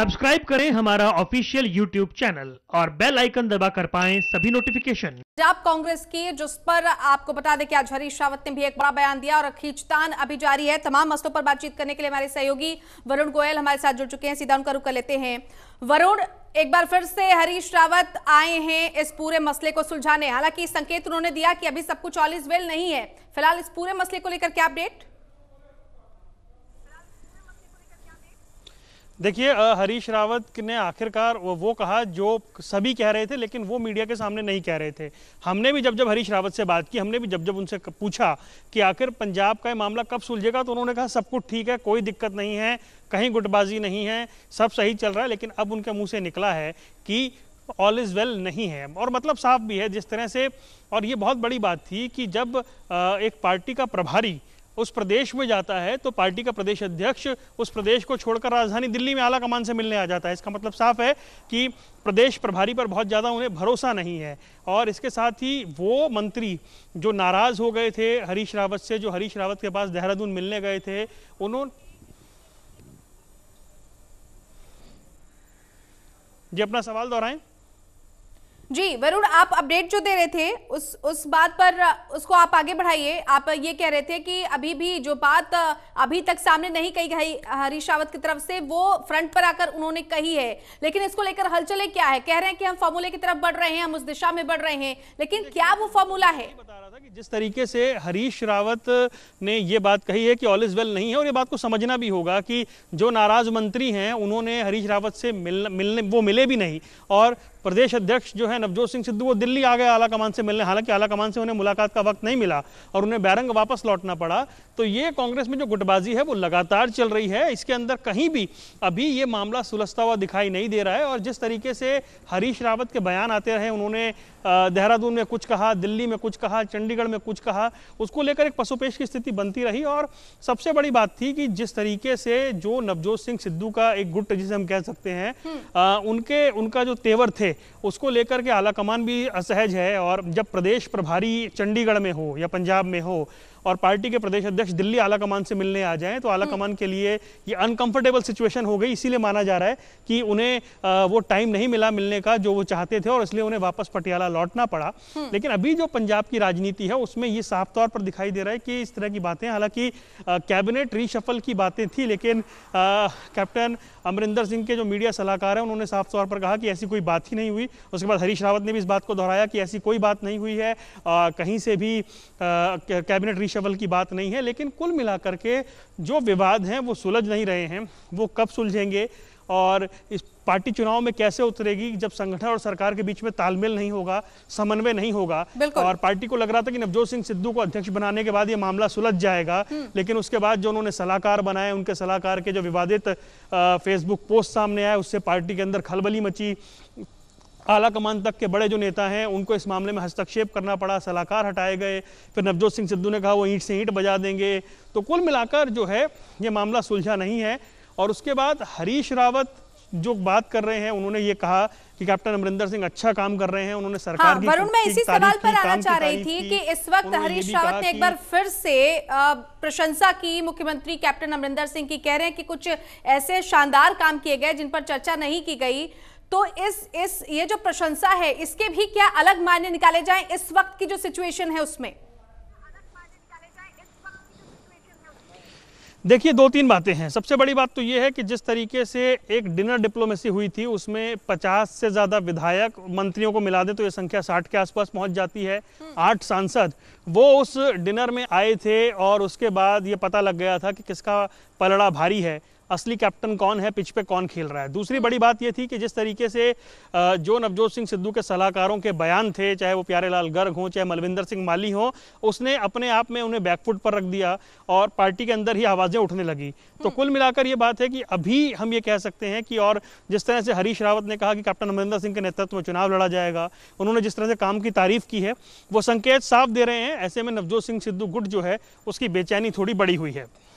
Subscribe करें हमारा official YouTube channel और बेल आइकन दबा कर पाए सभी नोटिफिकेशन पंजाब कांग्रेस की जिस पर आपको बता दें कि आज हरीश रावत ने भी एक बड़ा बयान दिया और खींचतान अभी जारी है तमाम मसलों पर बातचीत करने के लिए हमारे सहयोगी वरुण गोयल हमारे साथ जुड़ चुके हैं सीधा उनका रुख कर लेते हैं वरुण एक बार फिर से हरीश रावत आए हैं इस पूरे मसले को सुलझाने हालांकि संकेत उन्होंने दिया कि अभी सब कुछ ऑल इज वेल नहीं है फिलहाल इस पूरे मसले को लेकर क्या अपडेट देखिए हरीश रावत ने आखिरकार वो कहा जो सभी कह रहे थे लेकिन वो मीडिया के सामने नहीं कह रहे थे हमने भी जब जब हरीश रावत से बात की हमने भी जब जब उनसे पूछा कि आखिर पंजाब का मामला कब सुलझेगा तो उन्होंने कहा सब कुछ ठीक है कोई दिक्कत नहीं है कहीं गुटबाजी नहीं है सब सही चल रहा है लेकिन अब उनके मुँह से निकला है कि ऑल इज़ वेल नहीं है और मतलब साफ भी है जिस तरह से और ये बहुत बड़ी बात थी कि जब एक पार्टी का प्रभारी उस प्रदेश में जाता है तो पार्टी का प्रदेश अध्यक्ष उस प्रदेश को छोड़कर राजधानी दिल्ली में आला कमान से मिलने आ जाता है इसका मतलब साफ है कि प्रदेश प्रभारी पर बहुत ज़्यादा उन्हें भरोसा नहीं है और इसके साथ ही वो मंत्री जो नाराज़ हो गए थे हरीश रावत से जो हरीश रावत के पास देहरादून मिलने गए थे उन्होंने जी अपना सवाल दोहराएं जी वरुण आप अपडेट जो दे रहे थे उस उस बात पर उसको आप आगे बढ़ाइए आप ये कह रहे थे कि अभी भी जो बात अभी तक सामने नहीं कही गई हरीश रावत की तरफ से वो फ्रंट पर आकर उन्होंने कही है लेकिन इसको लेकर हलचले क्या है कह रहे हैं कि हम फॉर्मूले की तरफ बढ़ रहे हैं हम उस दिशा में बढ़ रहे हैं लेकिन क्या वो फॉर्मूला है जिस तरीके से हरीश रावत ने ये बात कही है कि ऑल इज वेल नहीं है और ये बात को समझना भी होगा कि जो नाराज मंत्री हैं उन्होंने हरीश रावत से मिल मिलने वो मिले भी नहीं और प्रदेश अध्यक्ष जो है नवजोत सिंह सिद्धू वो दिल्ली आ गए आला कमान से मिलने हालांकि आला कमान से उन्हें मुलाकात का वक्त नहीं मिला और उन्हें बैरंग वापस लौटना पड़ा तो ये कांग्रेस में जो गुटबाजी है वो लगातार चल रही है इसके अंदर कहीं भी अभी ये मामला सुलझता हुआ दिखाई नहीं दे रहा है और जिस तरीके से हरीश रावत के बयान आते रहे उन्होंने देहरादून में कुछ कहा दिल्ली में कुछ कहा चंडीगढ़ में कुछ कहा उसको लेकर एक पशुपेश की स्थिति बनती रही और सबसे बड़ी बात थी कि जिस तरीके से जो नवजोत सिंह सिद्धू का एक गुट जिसे हम कह सकते हैं आ, हम्म। उनके उनका जो तेवर थे उसको लेकर के आलाकमान भी असहज है और जब प्रदेश प्रभारी चंडीगढ़ में हो या पंजाब में हो और पार्टी के प्रदेश अध्यक्ष दिल्ली आला कमान से मिलने आ जाएं तो आला कमान के लिए ये अनकंफर्टेबल सिचुएशन हो गई इसीलिए माना जा रहा है कि उन्हें वो टाइम नहीं मिला मिलने का जो वो चाहते थे और इसलिए उन्हें वापस पटियाला लौटना पड़ा लेकिन अभी जो पंजाब की राजनीति है उसमें ये साफ तौर पर दिखाई दे रहा है कि इस तरह की बातें हालांकि कैबिनेट रीशफल की बातें थी लेकिन कैप्टन अमरिंदर सिंह के जो मीडिया सलाहकार हैं उन्होंने साफ तौर पर कहा कि ऐसी कोई बात ही नहीं हुई उसके बाद हरीश रावत ने भी इस बात को दोहराया कि ऐसी कोई बात नहीं हुई है कहीं से भी कैबिनेट शवल की बात नहीं है लेकिन कुल मिलाकर के जो विवाद हैं वो सुलझ नहीं रहे हैं वो कब सुलझेंगे और इस पार्टी चुनाव में कैसे उतरेगी जब संगठन और सरकार के बीच में तालमेल नहीं होगा समन्वय नहीं होगा और पार्टी को लग रहा था कि नवजोत सिंह सिद्धू को अध्यक्ष बनाने के बाद ये मामला सुलझ जाएगा हम्म। लेकिन उसके बाद जो उन्होंने सलाहकार बनाए उनके सलाहकार के जो विवादित फेसबुक पोस्ट सामने आए उससे पार्टी के अंदर खलबली मची आला कमान तक के बड़े जो नेता हैं उनको इस मामले में हस्तक्षेप करना पड़ा सलाहकार हटाए गए फिर नवजोत सिंह सिद्धू ने कहा वो ईंट से ईंट बजा देंगे तो कुल मिलाकर जो है ये मामला सुलझा नहीं है और उसके बाद हरीश रावत जो बात कर रहे हैं उन्होंने ये कहा कि कैप्टन अमरिंदर सिंह अच्छा काम कर रहे हैं उन्होंने सरकार हाँ, की वरुण मैं इसी सवाल पर आना चाह रही थी कि इस वक्त हरीश रावत ने एक बार फिर से प्रशंसा की मुख्यमंत्री कैप्टन अमरिंदर सिंह की कह रहे हैं कि कुछ ऐसे शानदार काम किए गए जिन पर चर्चा नहीं की गई तो इस इस ये जो प्रशंसा है इसके भी क्या अलग मायने निकाले जाएं इस वक्त की जो सिचुएशन है उसमें देखिए दो तीन बातें हैं सबसे बड़ी बात तो ये है कि जिस तरीके से एक डिनर डिप्लोमेसी हुई थी उसमें 50 से ज़्यादा विधायक मंत्रियों को मिला दे तो ये संख्या 60 के आसपास पहुंच जाती है हम्म। आठ सांसद वो उस डिनर में आए थे और उसके बाद ये पता लग गया था कि किसका पलड़ा भारी है असली कैप्टन कौन है पिच पे कौन खेल रहा है दूसरी बड़ी बात यह थी कि जिस तरीके से जो नवजोत सिंह सिद्धू के सलाहकारों के बयान थे चाहे वो प्यारेलाल गर्ग हों चाहे मलविंदर सिंह माली हों उसने अपने आप में उन्हें बैकफुट पर रख दिया और पार्टी के अंदर ही आवाज़ें उठने लगी तो हम्म। कुल मिलाकर ये बात है कि अभी हम ये कह सकते हैं कि और जिस तरह से हरीश रावत ने कहा कि कैप्टन अमरिंदर सिंह के नेतृत्व में चुनाव लड़ा जाएगा उन्होंने जिस तरह से काम की तारीफ की है वो संकेत साफ दे रहे हैं ऐसे में नवजोत सिंह सिद्धू गुट जो है उसकी बेचैनी थोड़ी बड़ी हुई है